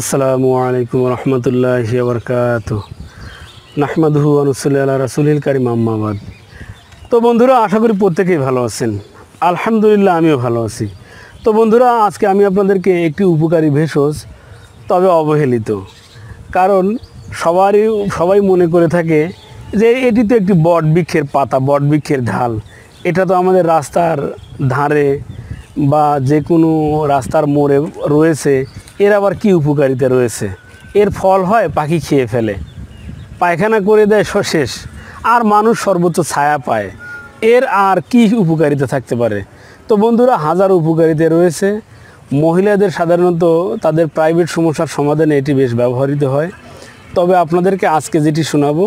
আসসালামু আলাইকুম রহমতুল্লাহ বরকাত নাহমাদহু আনুসুল্লাহ রাসুলিল কারিম মাম্মাবাদ তো বন্ধুরা আশা করি প্রত্যেকেই ভালো আছেন আলহামদুলিল্লাহ আমিও ভালো আছি তো বন্ধুরা আজকে আমি আপনাদেরকে একটি উপকারী ভেষজ তবে অবহেলিত কারণ সবারই সবাই মনে করে থাকে যে এটি তো একটি বট বৃক্ষের পাতা বট বৃক্ষের ঢাল এটা তো আমাদের রাস্তার ধারে বা যে কোনো রাস্তার মোড়ে রয়েছে এর আবার কি উপকারিতা রয়েছে এর ফল হয় পাখি খেয়ে ফেলে পায়খানা করে দেয় শেষ আর মানুষ সর্বোচ্চ ছায়া পায় এর আর কি উপকারিতা থাকতে পারে তো বন্ধুরা হাজার উপকারিতা রয়েছে মহিলাদের সাধারণত তাদের প্রাইভেট সমস্যার সমাধানে এটি বেশ ব্যবহৃত হয় তবে আপনাদেরকে আজকে যেটি শোনাবো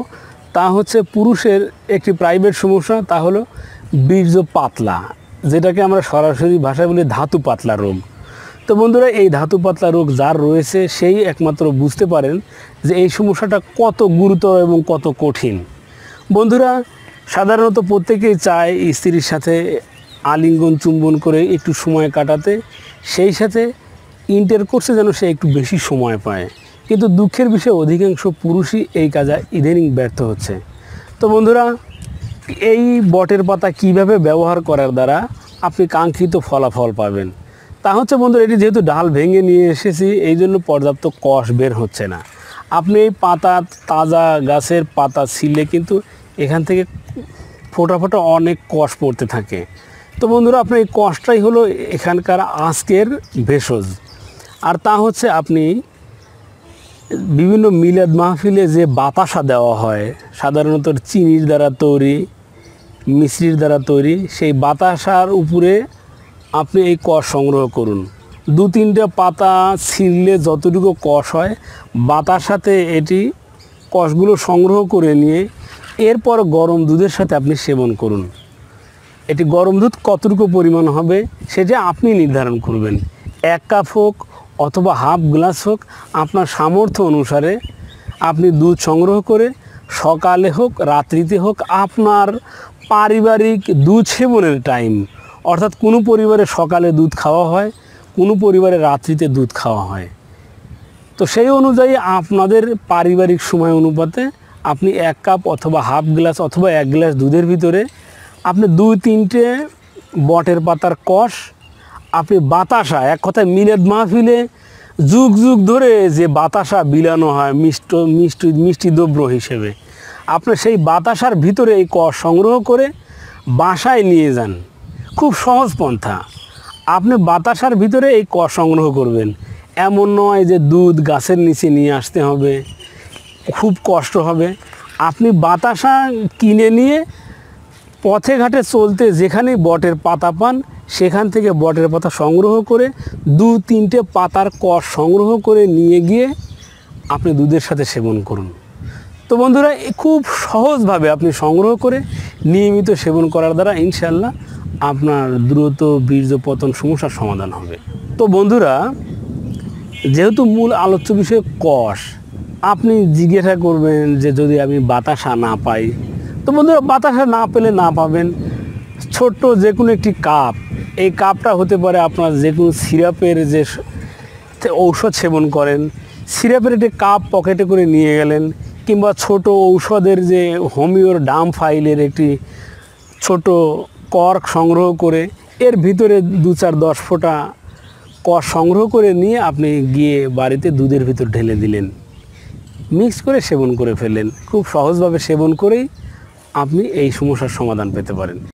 তা হচ্ছে পুরুষের একটি প্রাইভেট সমস্যা তা হলো বীর্য পাতলা যেটাকে আমরা সরাসরি ভাষায় বলি ধাতু পাতলা রোগ তো বন্ধুরা এই ধাতু পাতলা রোগ যার রয়েছে সেই একমাত্র বুঝতে পারেন যে এই সমস্যাটা কত গুরুতর এবং কত কঠিন বন্ধুরা সাধারণত প্রত্যেকেই চায় স্ত্রীর সাথে আলিঙ্গন চুম্বন করে একটু সময় কাটাতে সেই সাথে ইন্টার করছে যেন সে একটু বেশি সময় পায় কিন্তু দুঃখের বিষয়ে অধিকাংশ পুরুষই এই কাজে ইদানিং ব্যর্থ হচ্ছে তো বন্ধুরা এই বটের পাতা কিভাবে ব্যবহার করার দ্বারা আপনি কাঙ্ক্ষিত ফলাফল পাবেন তা হচ্ছে বন্ধুরা এটি যেহেতু ডাল ভেঙে নিয়ে এসেছি এই জন্য পর্যাপ্ত কষ বের হচ্ছে না আপনি এই পাতা তাজা গাছের পাতা ছিলে কিন্তু এখান থেকে ফোটা ফোটা অনেক কষ পড়তে থাকে তো বন্ধুরা আপনার এই কষটাই হলো এখানকার আজকের ভেষজ আর তা হচ্ছে আপনি বিভিন্ন মিলাদ মাহফিলে যে বাতাসা দেওয়া হয় সাধারণত চিনির দ্বারা তৈরি মিশ্রির দ্বারা তৈরি সেই বাতাসার উপরে আপনি এই কষ সংগ্রহ করুন দু তিনটে পাতা ছিঁড়লে যতটুকু কষ হয় বাতার সাথে এটি কষগুলো সংগ্রহ করে নিয়ে এরপর গরম দুধের সাথে আপনি সেবন করুন এটি গরম দুধ কতটুকু পরিমাণ হবে সেটা আপনি নির্ধারণ করবেন এক কাপ হোক অথবা হাফ গ্লাস হোক আপনার সামর্থ্য অনুসারে আপনি দুধ সংগ্রহ করে সকালে হোক রাত্রিতে হোক আপনার পারিবারিক দুধ সেবনের টাইম অর্থাৎ কোনো পরিবারে সকালে দুধ খাওয়া হয় কোনো পরিবারে রাত্রিতে দুধ খাওয়া হয় তো সেই অনুযায়ী আপনাদের পারিবারিক সময় অনুপাতে আপনি এক কাপ অথবা হাফ গ্লাস অথবা এক গ্লাস দুধের ভিতরে আপনি দুই তিনটে বটের পাতার কষ আপনি বাতাসা এক কথায় মিলেট মাহফিলে যুগ যুগ ধরে যে বাতাসা বিলানো হয় মিষ্ট মিষ্টি মিষ্টি দ্রব্য হিসেবে আপনি সেই বাতাসার ভিতরে এই কষ সংগ্রহ করে বাসায় নিয়ে যান খুব সহজ পন্থা আপনি বাতাসার ভিতরে এই ক সংগ্রহ করবেন এমন নয় যে দুধ গাছের নিচে নিয়ে আসতে হবে খুব কষ্ট হবে আপনি বাতাসা কিনে নিয়ে পথে ঘাটে চলতে যেখানেই বটের পাতা পান সেখান থেকে বটের পাতা সংগ্রহ করে দু তিনটে পাতার কষ সংগ্রহ করে নিয়ে গিয়ে আপনি দুধের সাথে সেবন করুন তো বন্ধুরা খুব সহজভাবে আপনি সংগ্রহ করে নিয়মিত সেবন করার দ্বারা ইনশাল্লাহ আপনার দ্রুত বীর্য পতন সমস্যার সমাধান হবে তো বন্ধুরা যেহেতু মূল আলোচ্য বিষয়ে কষ আপনি জিজ্ঞাসা করবেন যে যদি আমি বাতাসা না পাই তো বন্ধুরা বাতাসা না পেলে না পাবেন ছোট্ট যে কোনো একটি কাপ এই কাপটা হতে পারে আপনার যে কোনো সিরাপের যে ঔষধ সেবন করেন সিরাপের একটি কাপ পকেটে করে নিয়ে গেলেন কিংবা ছোট ঔষধের যে হোমিওর ডাম ফাইলের একটি ছোট কর্ক সংগ্রহ করে এর ভিতরে দু চার দশ ফোঁটা কর সংগ্রহ করে নিয়ে আপনি গিয়ে বাড়িতে দুধের ভিতর ঢেলে দিলেন মিক্স করে সেবন করে ফেললেন খুব সহজভাবে সেবন করেই আপনি এই সমস্যার সমাধান পেতে পারেন